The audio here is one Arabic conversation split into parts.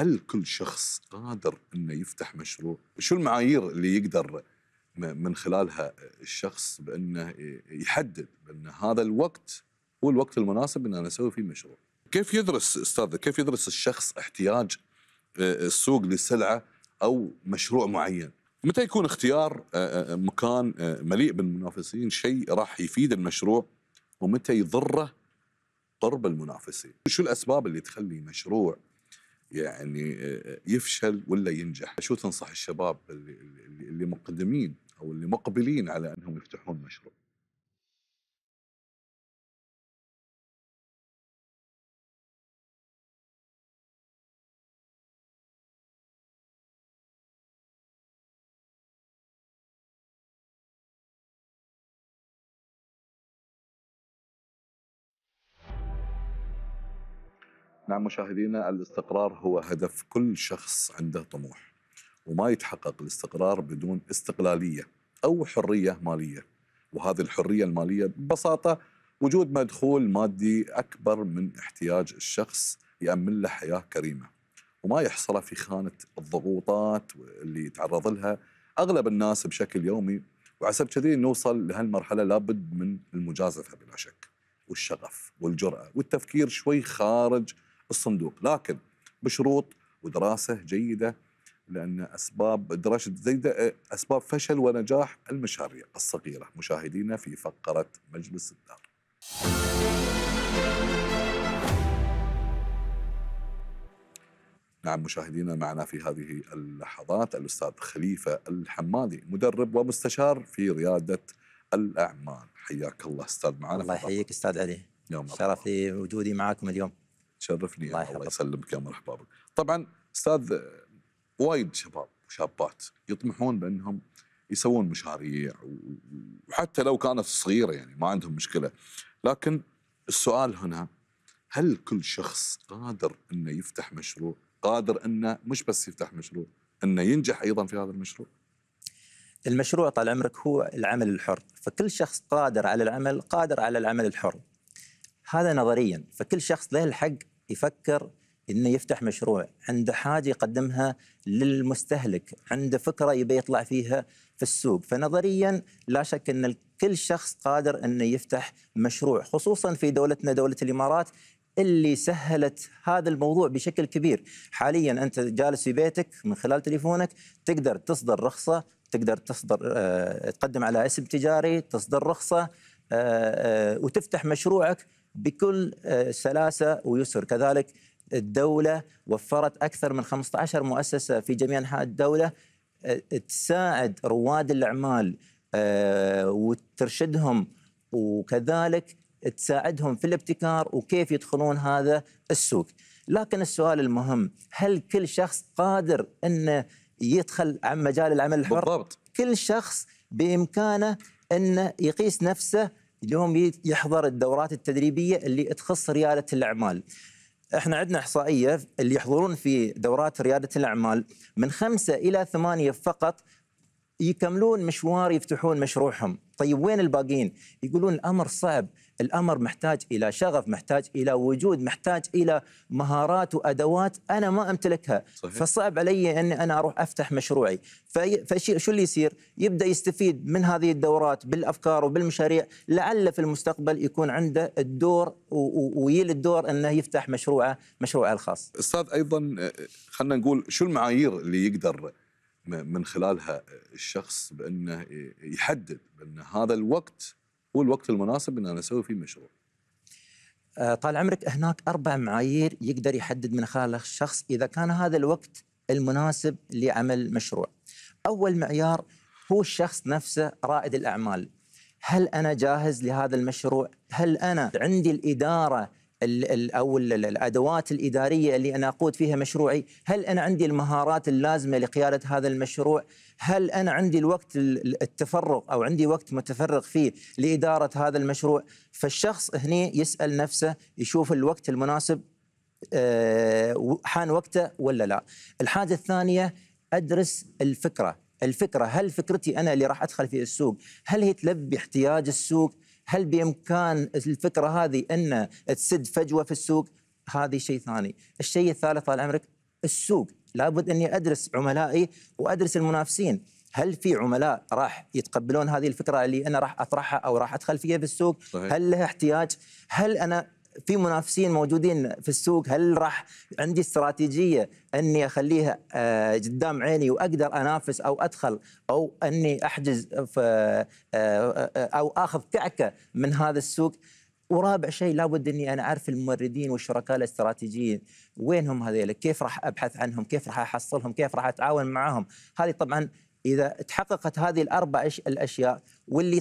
هل كل شخص قادر انه يفتح مشروع؟ شو المعايير اللي يقدر من خلالها الشخص بانه يحدد بان هذا الوقت هو الوقت المناسب ان انا اسوي فيه مشروع. كيف يدرس استاذ كيف يدرس الشخص احتياج آه، آه، السوق لسلعه او مشروع معين؟ متى يكون اختيار آه، مكان مليء بالمنافسين شيء راح يفيد المشروع ومتى يضره قرب المنافسين؟ شو الاسباب اللي تخلي مشروع يعني يفشل ولا ينجح شو تنصح الشباب اللي مقدمين او اللي مقبلين على انهم يفتحون مشروع نعم مشاهدينا الاستقرار هو هدف كل شخص عنده طموح وما يتحقق الاستقرار بدون استقلالية أو حرية مالية وهذه الحرية المالية ببساطة وجود مدخول مادي أكبر من احتياج الشخص يأمن له حياة كريمة وما يحصله في خانة الضغوطات اللي يتعرض لها أغلب الناس بشكل يومي وعسب كذي نوصل لهالمرحلة لابد من المجازفة بلا شك والشغف والجرأة والتفكير شوي خارج الصندوق لكن بشروط ودراسه جيده لان اسباب دراسه جيده اسباب فشل ونجاح المشاريع الصغيره مشاهدينا في فقره مجلس الدار. نعم مشاهدينا معنا في هذه اللحظات الاستاذ خليفه الحمادي مدرب ومستشار في رياده الاعمال حياك الله استاذ معنا الله يحييك استاذ علي شرف لي وجودي معاكم اليوم تشرفني يعني. الله, الله يسلمك يا مرحبا بك طبعا استاذ وايد شباب وشابات يطمحون بانهم يسوون مشاريع وحتى لو كانت صغيره يعني ما عندهم مشكله لكن السؤال هنا هل كل شخص قادر انه يفتح مشروع قادر انه مش بس يفتح مشروع انه ينجح ايضا في هذا المشروع المشروع طال عمرك هو العمل الحر فكل شخص قادر على العمل قادر على العمل الحر هذا نظريا فكل شخص له الحق يفكر انه يفتح مشروع، عنده حاجه يقدمها للمستهلك، عنده فكره يبي يطلع فيها في السوق، فنظريا لا شك ان كل شخص قادر انه يفتح مشروع، خصوصا في دولتنا دوله الامارات اللي سهلت هذا الموضوع بشكل كبير، حاليا انت جالس في بيتك من خلال تليفونك تقدر تصدر رخصه، تقدر تصدر آه، تقدم على اسم تجاري، تصدر رخصه آه، آه، وتفتح مشروعك بكل آه، سلاسه ويسر كذلك الدوله وفرت اكثر من 15 مؤسسه في جميع انحاء الدوله آه، تساعد رواد الاعمال آه، وترشدهم وكذلك تساعدهم في الابتكار وكيف يدخلون هذا السوق لكن السؤال المهم هل كل شخص قادر انه يدخل عن مجال العمل الحر بالضبط كل شخص بامكانه انه يقيس نفسه اليوم يحضر الدورات التدريبيه اللي تخص رياده الاعمال. احنا عندنا احصائيه اللي يحضرون في دورات رياده الاعمال من خمسه الى ثمانيه فقط يكملون مشوار يفتحون مشروعهم، طيب وين الباقيين؟ يقولون الامر صعب، الامر محتاج الى شغف، محتاج الى وجود، محتاج الى مهارات وادوات انا ما امتلكها، صحيح. فصعب علي اني انا اروح افتح مشروعي، فشو اللي يصير؟ يبدا يستفيد من هذه الدورات بالافكار وبالمشاريع، لعل في المستقبل يكون عنده الدور ويل الدور انه يفتح مشروعه، مشروعه الخاص. استاذ ايضا آه، خلينا نقول شو المعايير اللي يقدر من خلالها الشخص بانه يحدد بان هذا الوقت هو الوقت المناسب ان انا اسوي فيه مشروع. آه، طال عمرك هناك اربع معايير يقدر يحدد من خلالها الشخص اذا كان هذا الوقت المناسب لعمل مشروع. اول معيار هو الشخص نفسه رائد الاعمال. هل انا جاهز لهذا المشروع؟ هل انا عندي الاداره ال ال او الادوات الاداريه اللي انا اقود فيها مشروعي، هل انا عندي المهارات اللازمه لقياده هذا المشروع؟ هل انا عندي الوقت التفرغ او عندي وقت متفرغ فيه لاداره هذا المشروع؟ فالشخص هنا يسال نفسه يشوف الوقت المناسب آه، حان وقته ولا لا؟ الحاجه الثانيه ادرس الفكره، الفكره هل فكرتي انا اللي راح ادخل في السوق، هل هي تلبي احتياج السوق؟ هل بإمكان الفكرة هذه أن تسد فجوة في السوق هذه شيء ثاني الشيء الثالث طال عمرك السوق لابد أني أدرس عملائي وأدرس المنافسين هل في عملاء راح يتقبلون هذه الفكره اللي انا راح اطرحها او راح ادخل فيها في السوق؟ صحيح. هل لها احتياج؟ هل انا في منافسين موجودين في السوق هل راح عندي استراتيجيه اني اخليها آه، قدام عيني واقدر انافس او ادخل او اني احجز آه، آه، او اخذ كعكه من هذا السوق ورابع شيء لابد اني انا اعرف الموردين والشركاء الاستراتيجيين وين هم هذيل كيف راح ابحث عنهم كيف راح احصلهم كيف راح اتعاون معهم هذه طبعا اذا تحققت هذه الاربع الاشياء واللي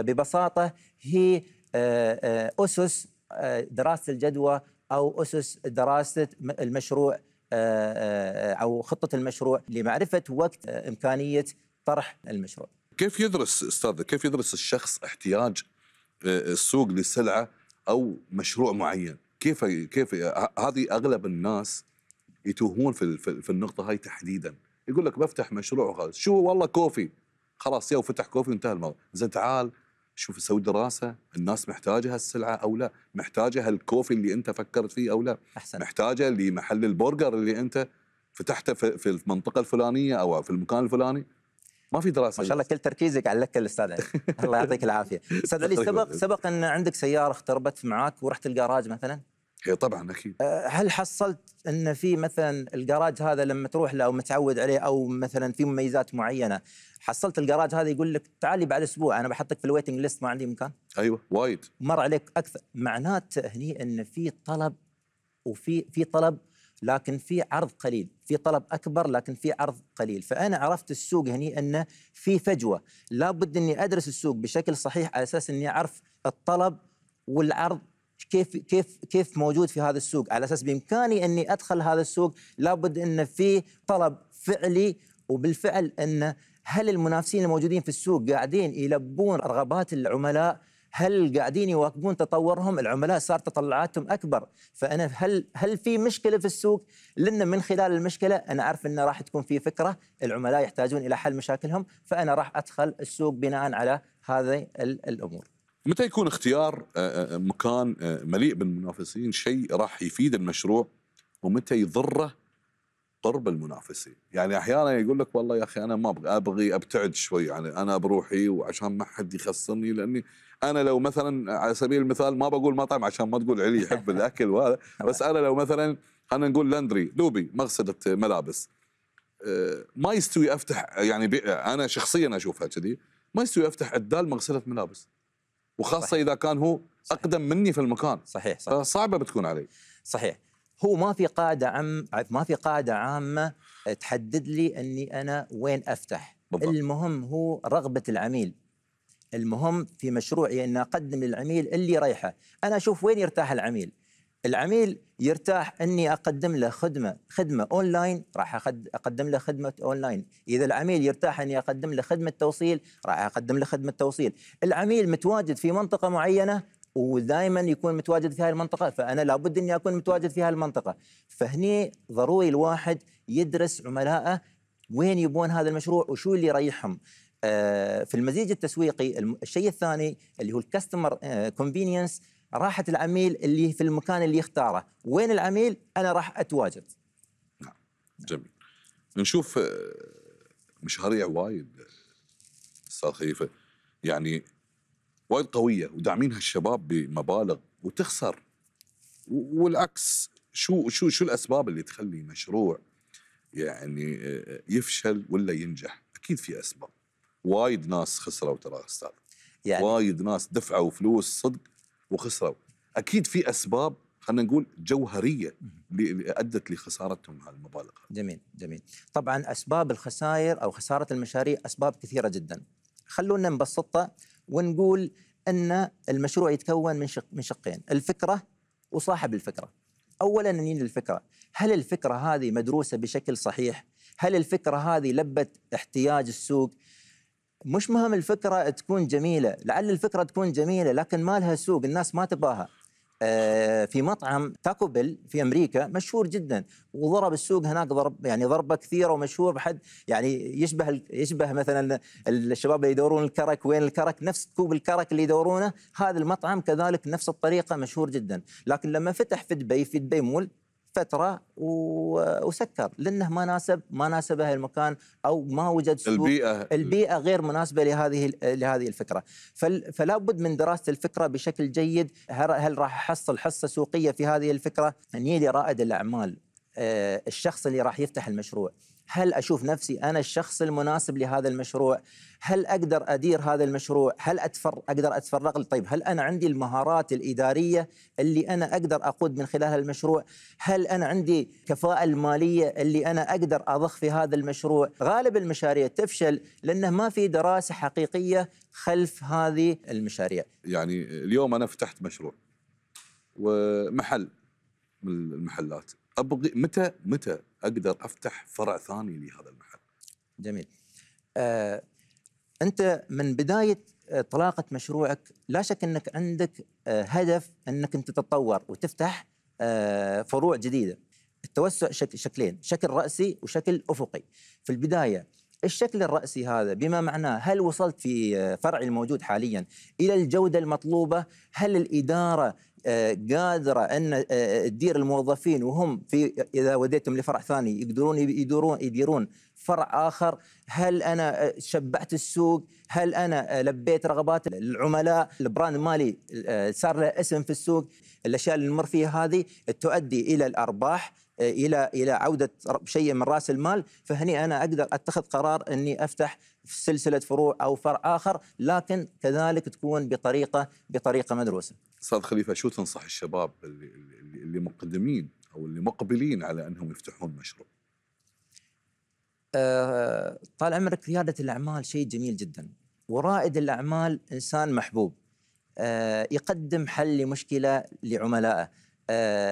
ببساطه هي اسس آه، دراسه الجدوى او اسس دراسه المشروع آه، آه، او خطه المشروع لمعرفه وقت امكانيه طرح المشروع. كيف يدرس استاذ كيف يدرس الشخص احتياج السوق لسلعه او مشروع معين؟ كيف كيف هذه اغلب الناس يتوهون في في النقطه هاي تحديدا يقول لك بفتح مشروع وخلاص شو والله كوفي خلاص يا وفتح كوفي وانتهى الموضوع زين تعال شوف سوي دراسه الناس محتاجه هالسلعه او لا محتاجه هالكوفي اللي انت فكرت فيه او لا أحسن. محتاجه لمحل البرجر اللي انت فتحته في المنطقه الفلانيه او في المكان الفلاني ما في دراسه ما شاء الله كل تركيزك على لك الاستاذ علي الله يعطيك العافيه استاذ علي سبق سبق ان عندك سياره اختربت معاك ورحت الجراج مثلا اي طبعا اكيد أه، هل حصلت ان في مثلا الجراج هذا لما تروح له او متعود عليه او مثلا في مميزات معينه حصلت الجراج هذا يقول لك تعالي بعد اسبوع انا بحطك في الويتنج ليست ما عندي مكان ايوه وايد مر عليك اكثر معناته هني ان في طلب وفي في طلب لكن في عرض قليل في طلب اكبر لكن في عرض قليل فانا عرفت السوق هني انه في فجوه لابد اني ادرس السوق بشكل صحيح على اساس اني اعرف الطلب والعرض كيف كيف كيف موجود في هذا السوق على اساس بامكاني اني ادخل هذا السوق لابد ان في طلب فعلي وبالفعل ان هل المنافسين الموجودين في السوق قاعدين يلبون رغبات العملاء هل قاعدين يواكبون تطورهم العملاء صار تطلعاتهم اكبر فانا هل هل في مشكله في السوق لان من خلال المشكله انا اعرف انه راح تكون في فكره العملاء يحتاجون الى حل مشاكلهم فانا راح ادخل السوق بناء على هذه الامور متى يكون اختيار آه، آه، آه، مكان مليء بالمنافسين شيء راح يفيد المشروع ومتى يضره قرب المنافسين يعني احيانا يقول لك والله يا اخي انا ما ابغى ابغي ابتعد شوي يعني انا بروحي وعشان ما حد يخصني لاني انا لو مثلا على سبيل المثال ما بقول مطعم عشان ما تقول علي يحب الاكل وهذا بس انا لو مثلا خلينا نقول لاندري لوبي مغسله ملابس ما يستوي افتح يعني انا شخصيا اشوفها كذي ما يستوي افتح عدال مغسله ملابس وخاصه صحيح. اذا كان هو اقدم مني في المكان صحيح صحيح آه، صعبه بتكون علي صحيح هو ما في قاعده عم ما في قاعده عامه تحدد لي اني انا وين افتح بالضبط. المهم هو رغبه العميل المهم في مشروعي ان اقدم للعميل اللي رايحه انا اشوف وين يرتاح العميل العميل يرتاح اني اقدم له خدمه خدمه اونلاين راح اقدم له خدمه اونلاين اذا العميل يرتاح اني اقدم له خدمه توصيل راح اقدم له خدمه توصيل العميل متواجد في منطقه معينه ودائما يكون متواجد في هذه المنطقه فانا لابد اني اكون متواجد في هذه المنطقه فهني ضروري الواحد يدرس عملائه وين يبون هذا المشروع وشو اللي يريحهم آه، في المزيج التسويقي الشيء الثاني اللي هو الكاستمر آه، كونفينينس راحه العميل اللي في المكان اللي يختاره وين العميل انا راح اتواجد نعم جميل نشوف آه، مشاريع وايد استاذ خليفه يعني وايد قويه وداعمينها الشباب بمبالغ وتخسر والعكس شو شو شو الاسباب اللي تخلي مشروع يعني آه، يفشل ولا ينجح؟ اكيد في اسباب. وايد ناس خسروا ترى استاذ. يعني وايد ناس دفعوا فلوس صدق وخسروا اكيد في اسباب خلينا نقول جوهريه ادت لخسارتهم هالمبالغ جميل جميل طبعا اسباب الخسائر او خساره المشاريع اسباب كثيره جدا خلونا نبسطها ونقول ان المشروع يتكون من شق من شقين الفكره وصاحب الفكره اولا نين الفكره هل الفكره هذه مدروسه بشكل صحيح هل الفكره هذه لبت احتياج السوق مش مهم الفكره تكون جميله لعل الفكره تكون جميله لكن ما لها سوق الناس ما تباها آه، في مطعم تاكو بيل في امريكا مشهور جدا وضرب السوق هناك ضرب يعني ضربه كثيره ومشهور بحد يعني يشبه يشبه مثلا الشباب اللي يدورون الكرك وين الكرك نفس كوب الكرك اللي يدورونه هذا المطعم كذلك نفس الطريقه مشهور جدا لكن لما فتح في دبي في دبي مول فتره وسكر لانه ما ناسب ما ناسبه المكان او ما وجد سوق البيئه البيئه غير مناسبه لهذه لهذه الفكره فلا بد من دراسه الفكره بشكل جيد هل راح احصل حصه سوقيه في هذه الفكره؟ يعني لرائد الاعمال آه، الشخص اللي راح يفتح المشروع هل اشوف نفسي انا الشخص المناسب لهذا المشروع؟ هل اقدر ادير هذا المشروع؟ هل أتفر... اقدر اتفرغ له؟ طيب هل انا عندي المهارات الاداريه اللي انا اقدر اقود من خلالها المشروع؟ هل انا عندي كفاءه الماليه اللي انا اقدر اضخ في هذا المشروع؟ غالب المشاريع تفشل لانه ما في دراسه حقيقيه خلف هذه المشاريع. يعني اليوم انا فتحت مشروع ومحل من المحلات ابغي متى متى اقدر افتح فرع ثاني لهذا المحل. جميل. آه انت من بدايه آه، طلاقه مشروعك لا شك انك عندك آه هدف انك انت تتطور وتفتح آه فروع جديده. التوسع شك شكلين، شكل راسي وشكل افقي. في البدايه الشكل الرأسي هذا بما معناه هل وصلت في آه، فرعي الموجود حاليا إلى الجودة المطلوبة هل الإدارة قادره ان آه، تدير الموظفين وهم في اذا وديتهم لفرع ثاني يقدرون يدورون يديرون فرع اخر هل انا آه، شبعت السوق هل انا آه، لبيت رغبات العملاء البراند مالي صار له اسم في السوق الاشياء اللي نمر فيها هذه تؤدي الى الارباح الى الى عوده شيء من راس المال فهني انا اقدر اتخذ قرار اني افتح في سلسله فروع او فرع اخر لكن كذلك تكون بطريقه بطريقه مدروسه استاذ خليفه شو تنصح الشباب اللي, اللي مقدمين او اللي مقبلين على انهم يفتحون مشروع؟ أه طال عمرك رياده الاعمال شيء جميل جدا ورائد الاعمال انسان محبوب أه يقدم حل لمشكله لعملائه أه,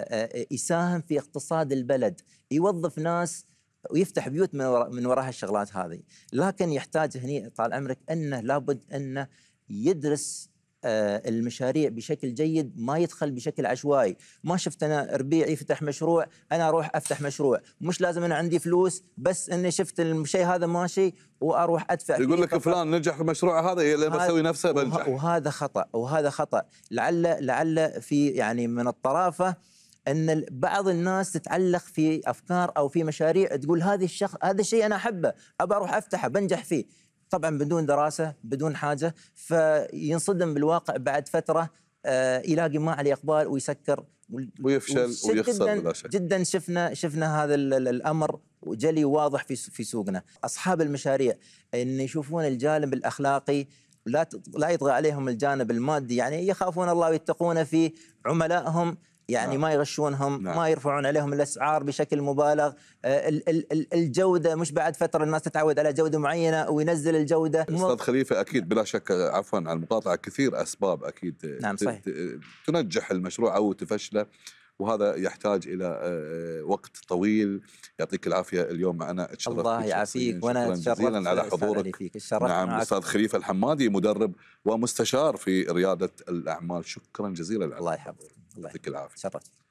آه، يساهم في اقتصاد البلد يوظف ناس ويفتح بيوت من وراء من وراها الشغلات هذه لكن يحتاج هني طال عمرك انه لابد انه يدرس آه، المشاريع بشكل جيد ما يدخل بشكل عشوائي ما شفت أنا ربيعي فتح مشروع أنا أروح أفتح مشروع مش لازم أنا عندي فلوس بس أني شفت الشيء هذا ماشي واروح ادفع يقول لك فلان نجح في المشروع هذا لما اسوي نفسه بنجح وهذا خطا وهذا خطا لعل لعل في يعني من الطرافه ان بعض الناس تتعلق في افكار او في مشاريع تقول هذه الشخص هذا الشيء انا احبه ابى اروح افتحه بنجح فيه طبعا بدون دراسه بدون حاجه فينصدم بالواقع بعد فتره آه، يلاقي ما عليه اقبال ويسكر ويفشل ويخسر جداً, بلا شك. جدا شفنا شفنا هذا الامر جلي واضح في في سوقنا اصحاب المشاريع ان يشوفون الجانب الاخلاقي لا لا يطغى عليهم الجانب المادي يعني يخافون الله ويتقونه في عملائهم يعني نعم. ما يغشونهم نعم. ما يرفعون عليهم الاسعار بشكل مبالغ آه، الجوده مش بعد فتره الناس تتعود على جوده معينه وينزل الجوده استاذ خليفه اكيد بلا شك عفوا على المقاطعه كثير اسباب اكيد نعم صحيح. تنجح المشروع او تفشله وهذا يحتاج الى آه، وقت طويل يعطيك العافيه اليوم معنا تشرفت الله يعافيك وانا جزيلا على حضورك فيك. نعم استاذ خليفه الحمادي مدرب ومستشار في رياده الاعمال شكرا جزيلا الله يحفظك الله يعطيك العافيه